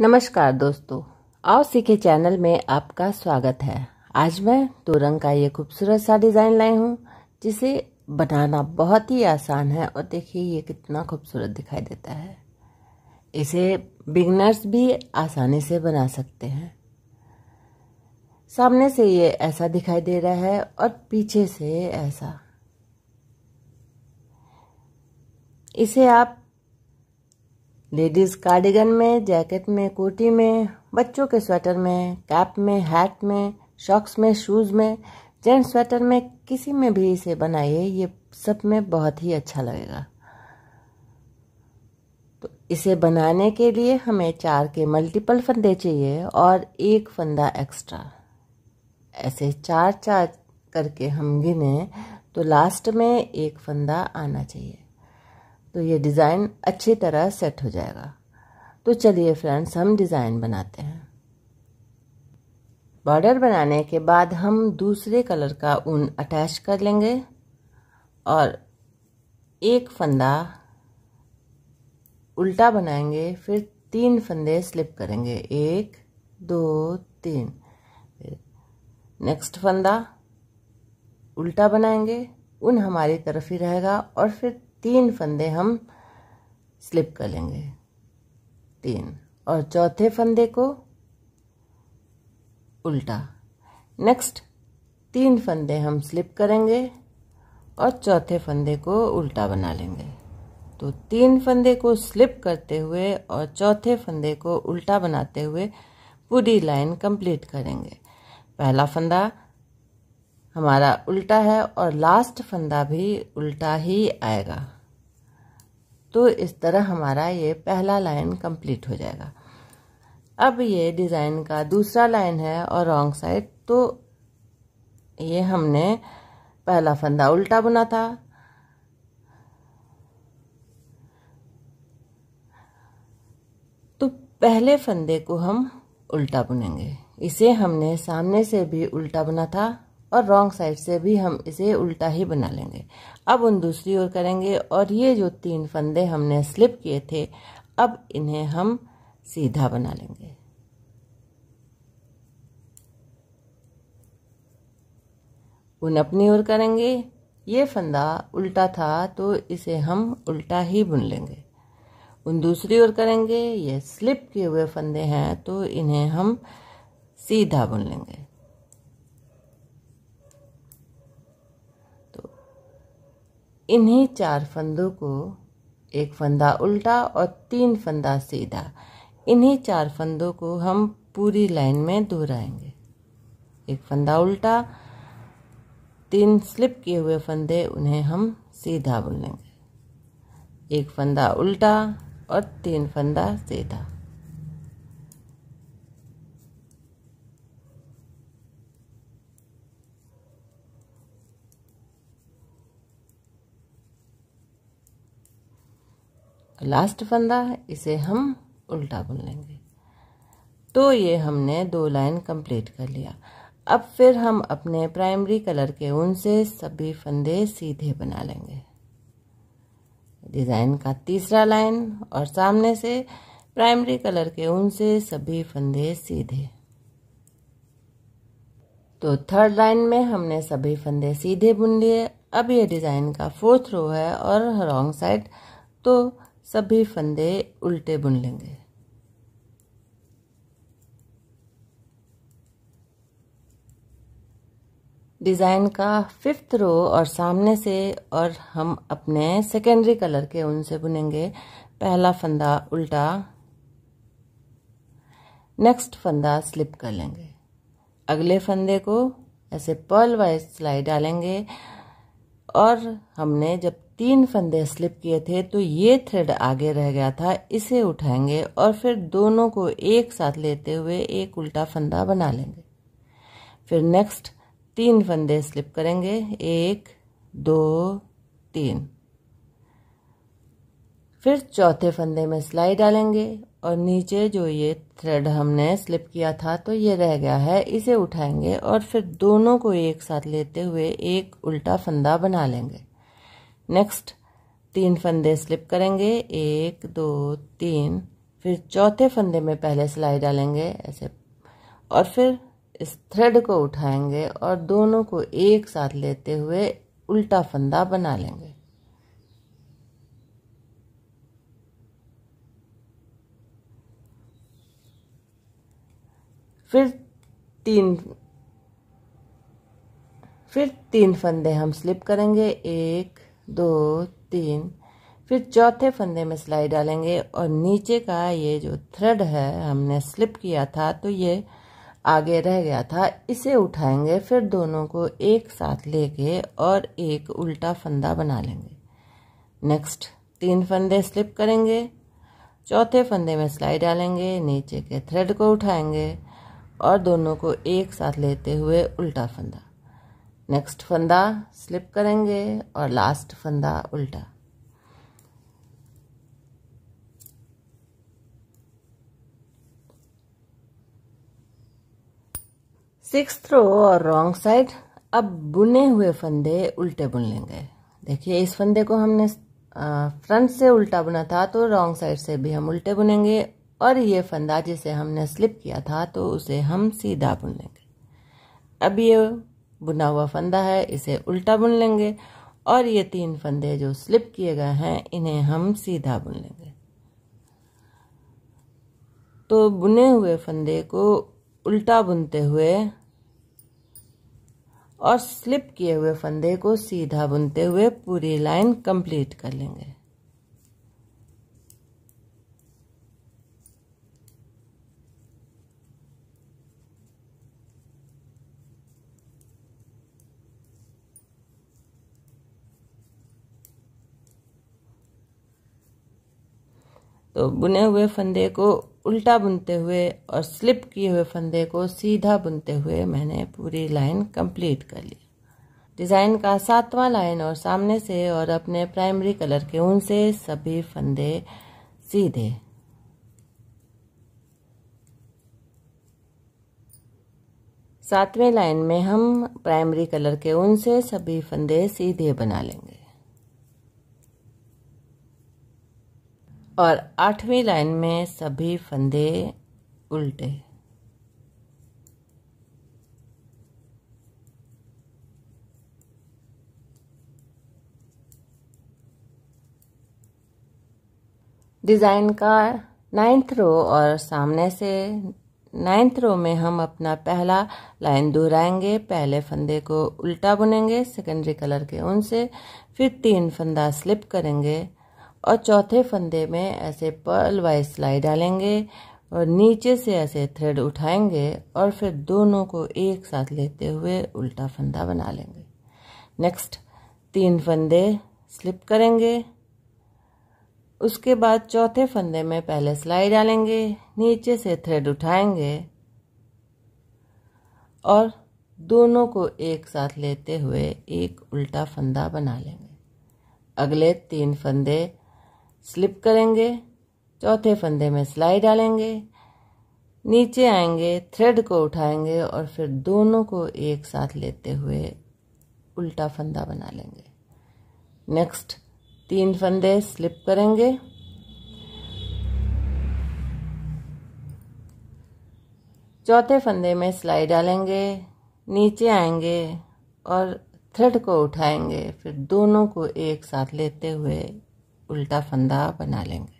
नमस्कार दोस्तों आओ सीखे चैनल में आपका स्वागत है आज मैं दो रंग का ये खूबसूरत सा डिज़ाइन लाई हूँ जिसे बनाना बहुत ही आसान है और देखिए ये कितना खूबसूरत दिखाई देता है इसे बिगनर्स भी आसानी से बना सकते हैं सामने से ये ऐसा दिखाई दे रहा है और पीछे से ऐसा इसे आप लेडीज कार्डिगन में जैकेट में कोटी में बच्चों के स्वेटर में कैप में हैट में शॉक्स में शूज़ में जेंट्स स्वेटर में किसी में भी इसे बनाइए ये सब में बहुत ही अच्छा लगेगा तो इसे बनाने के लिए हमें चार के मल्टीपल फंदे चाहिए और एक फंदा एक्स्ट्रा ऐसे चार चार करके हम गिने तो लास्ट में एक फंदा आना चाहिए तो ये डिज़ाइन अच्छी तरह सेट हो जाएगा तो चलिए फ्रेंड्स हम डिज़ाइन बनाते हैं बॉर्डर बनाने के बाद हम दूसरे कलर का ऊन अटैच कर लेंगे और एक फंदा उल्टा बनाएंगे फिर तीन फंदे स्लिप करेंगे एक दो तीन नेक्स्ट फंदा उल्टा बनाएंगे उन हमारी तरफ ही रहेगा और फिर तीन फंदे हम स्लिप कर लेंगे तीन और चौथे फंदे को उल्टा नेक्स्ट तीन फंदे हम स्लिप करेंगे और चौथे फंदे को उल्टा बना लेंगे तो तीन फंदे को स्लिप करते हुए और चौथे फंदे को उल्टा बनाते हुए पूरी लाइन कंप्लीट करेंगे पहला फंदा हमारा उल्टा है और लास्ट फंदा भी उल्टा ही आएगा तो इस तरह हमारा ये पहला लाइन कंप्लीट हो जाएगा अब ये डिज़ाइन का दूसरा लाइन है और रॉन्ग साइड तो ये हमने पहला फंदा उल्टा बुना था तो पहले फंदे को हम उल्टा बुनेंगे इसे हमने सामने से भी उल्टा बुना था और रॉन्ग साइड से भी हम इसे उल्टा ही बना लेंगे अब उन दूसरी ओर करेंगे और ये जो तीन फंदे हमने स्लिप किए थे अब इन्हें हम सीधा बना लेंगे उन अपनी ओर करेंगे ये फंदा उल्टा था तो इसे हम उल्टा ही बुन लेंगे उन दूसरी ओर करेंगे ये स्लिप किए हुए फंदे हैं तो इन्हें हम सीधा बुन लेंगे इन्हीं चार फंदों को एक फंदा उल्टा और तीन फंदा सीधा इन्हीं चार फंदों को हम पूरी लाइन में दोहराएंगे एक फंदा उल्टा तीन स्लिप किए हुए फंदे उन्हें हम सीधा बुनेंगे एक फंदा उल्टा और तीन फंदा सीधा लास्ट फंदा इसे हम उल्टा बुन लेंगे तो ये हमने दो लाइन कंप्लीट कर लिया अब फिर हम अपने प्राइमरी कलर के ऊन से सभी फंदे सीधे बना लेंगे डिज़ाइन का तीसरा लाइन और सामने से प्राइमरी कलर के ऊन से सभी फंदे सीधे तो थर्ड लाइन में हमने सभी फंदे सीधे बुन लिए अब ये डिज़ाइन का फोर्थ रो है और रॉन्ग साइड तो सभी फंदे उल्टे बुन लेंगे डिज़ाइन का फिफ्थ रो और सामने से और हम अपने सेकेंडरी कलर के उनसे बुनेंगे पहला फंदा उल्टा नेक्स्ट फंदा स्लिप कर लेंगे अगले फंदे को ऐसे पर्ल वाइज सिलाई डालेंगे और हमने जब तीन फंदे स्लिप किए थे तो ये थ्रेड आगे रह गया था इसे उठाएंगे और फिर दोनों को एक साथ लेते हुए एक उल्टा फंदा बना लेंगे फिर नेक्स्ट तीन फंदे स्लिप करेंगे एक दो तीन फिर चौथे फंदे में सिलाई डालेंगे और नीचे जो ये थ्रेड हमने स्लिप किया था तो ये रह गया है इसे उठाएंगे और फिर दोनों को एक साथ लेते हुए एक उल्टा फंदा बना लेंगे नेक्स्ट तीन फंदे स्लिप करेंगे एक दो तीन फिर चौथे फंदे में पहले सिलाई डालेंगे ऐसे और फिर इस थ्रेड को उठाएंगे और दोनों को एक साथ लेते हुए उल्टा फंदा बना लेंगे फिर तीन फिर तीन फंदे हम स्लिप करेंगे एक दो तीन फिर चौथे फंदे में सिलाई डालेंगे और नीचे का ये जो थ्रेड है हमने स्लिप किया था तो ये आगे रह गया था इसे उठाएंगे फिर दोनों को एक साथ लेके और एक उल्टा फंदा बना लेंगे नेक्स्ट तीन फंदे स्लिप करेंगे चौथे फंदे में सिलाई डालेंगे नीचे के थ्रेड को उठाएंगे और दोनों को एक साथ लेते हुए उल्टा फंदा नेक्स्ट फंदा स्लिप करेंगे और लास्ट फंदा उल्टा सिक्स थ्रो और रॉन्ग साइड अब बुने हुए फंदे उल्टे बुन लेंगे देखिए इस फंदे को हमने फ्रंट से उल्टा बुना था तो रॉन्ग साइड से भी हम उल्टे बुनेंगे और ये फंदा जिसे हमने स्लिप किया था तो उसे हम सीधा बुन लेंगे अब ये बुना हुआ फंदा है इसे उल्टा बुन लेंगे और ये तीन फंदे जो स्लिप किए गए हैं इन्हें हम सीधा बुन लेंगे तो बुने हुए फंदे को उल्टा बुनते हुए और स्लिप किए हुए फंदे को सीधा बुनते हुए पूरी लाइन कंप्लीट कर लेंगे तो बुने हुए फंदे को उल्टा बुनते हुए और स्लिप किए हुए फंदे को सीधा बुनते हुए मैंने पूरी लाइन कंप्लीट कर ली डिज़ाइन का सातवां लाइन और सामने से और अपने प्राइमरी कलर के ऊन से सभी फंदे सीधे सातवें लाइन में हम प्राइमरी कलर के ऊन से सभी फंदे सीधे बना लेंगे और आठवीं लाइन में सभी फंदे उल्टे डिज़ाइन का नाइन्थ रो और सामने से नाइन्थ रो में हम अपना पहला लाइन दोहराएंगे पहले फंदे को उल्टा बुनेंगे सेकेंडरी कलर के उन से फिर तीन फंदा स्लिप करेंगे और चौथे फंदे में ऐसे पर्ल वाइज सिलाई डालेंगे और नीचे से ऐसे थ्रेड उठाएंगे और फिर दोनों को एक साथ लेते हुए उल्टा फंदा बना लेंगे नेक्स्ट तीन फंदे स्लिप करेंगे उसके बाद चौथे फंदे में पहले सिलाई डालेंगे नीचे से थ्रेड उठाएंगे और दोनों को एक साथ लेते हुए एक उल्टा फंदा बना लेंगे अगले तीन फंदे स्लिप करेंगे चौथे फंदे में सिलाई डालेंगे नीचे आएंगे थ्रेड को उठाएंगे और फिर दोनों को एक साथ लेते हुए उल्टा फंदा बना लेंगे नेक्स्ट तीन फंदे स्लिप करेंगे चौथे फंदे में सिलाई डालेंगे नीचे आएंगे और थ्रेड को उठाएंगे फिर दोनों को एक साथ लेते हुए उल्टा फंदा बना लेंगे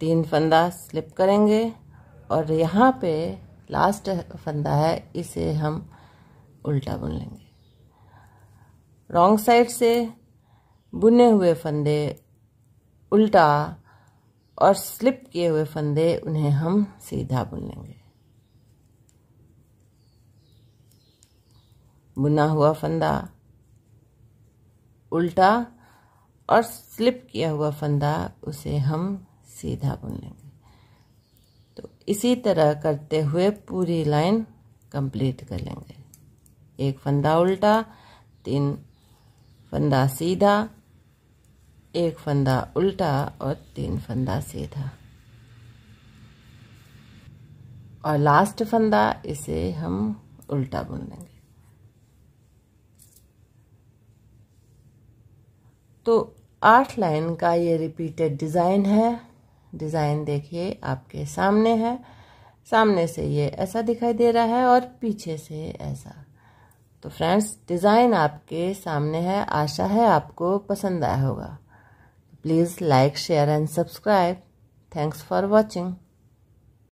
तीन फंदा स्लिप करेंगे और यहाँ पे लास्ट फंदा है इसे हम उल्टा बुन लेंगे रॉन्ग साइड से बुने हुए फंदे उल्टा और स्लिप किए हुए फंदे उन्हें हम सीधा बुन लेंगे बुना हुआ फंदा उल्टा और स्लिप किया हुआ फंदा उसे हम सीधा बुन लेंगे तो इसी तरह करते हुए पूरी लाइन कंप्लीट कर लेंगे एक फंदा उल्टा तीन फंदा सीधा एक फंदा उल्टा और तीन फंदा सीधा और लास्ट फंदा इसे हम उल्टा बुन लेंगे तो आठ लाइन का ये रिपीटेड डिज़ाइन है डिज़ाइन देखिए आपके सामने है सामने से ये ऐसा दिखाई दे रहा है और पीछे से ऐसा तो फ्रेंड्स डिज़ाइन आपके सामने है आशा है आपको पसंद आया होगा please like share and subscribe thanks for watching